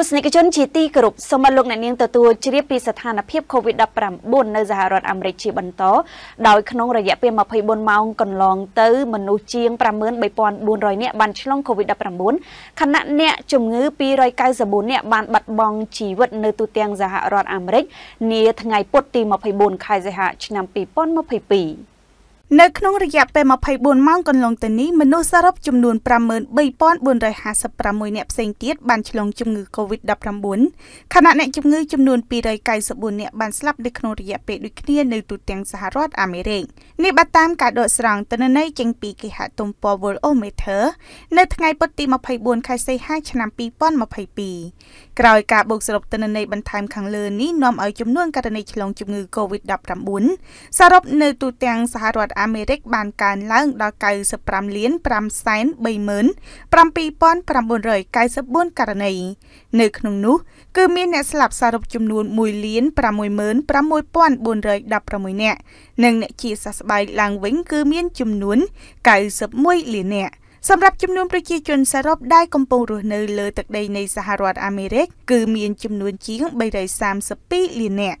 ស្សនិកជនជាទីគោរពសូមលោកអ្នកនាងទទួលជ្រាបពីស្ថានភាព COVID-19 នៅសហរដ្ឋអាមេរិកជាបន្ត ដោយក្នុងរយៈពេល24ម៉ោងកន្លងទៅមនុស្សជាង53,400នាក់បានឆ្លង COVID-19 ខណៈអ្នកជំងឺ294នាក់បានបាត់បង់ជីវិតនៅទូទាំងសហរដ្ឋអាមេរិកនាថ្ងៃពុធទី24ខែសីហាឆ្នាំ2022នៅក្នុងរយៈពេល24ម៉ោងកន្លងទៅនេះមនុស្សសរុបចំនួន53456អ្នកផ្សេងទៀតបានឆ្លងជំងឺ Covid-19 ខណៈអ្នកជំងឺចំនួន294អ្នកបានស្លាប់នៅក្នុងរយៈពេលដូចគ្នានៅទូទាំងសហរដ្ឋអាមេរិកនេះបើតាមការដកស្រង់ទិន្នន័យចេញពីគេហទំព័រ Worldometer នៅថ្ងៃពុធទី24ខែសីហាឆ្នាំ2022ក្រោយការបូកសរុបទិន្នន័យបន្ថែមខាងលើនេះនាំឲ្យចំនួនករណីឆ្លងជំងឺ Covid-19 សរុបនៅទូទាំងសហរដ្ឋអាមេរិកបានកើនឡើងដល់95លាន5សែន37,994ករណីនៅក្នុងនោះ គឺមានអ្នកស្លាប់សរុបចំនួន1លាន66,416នាក់និងអ្នកជាសះស្បើយឡើងវិញគឺមានចំនួន91លាននាក់សម្រាប់ចំនួនប្រជាជនសរុបដែលកំពុងរស់នៅលើទឹកដីនៃសហរដ្ឋអាមេរិកគឺ មានចំនួនជាង332លាននាក់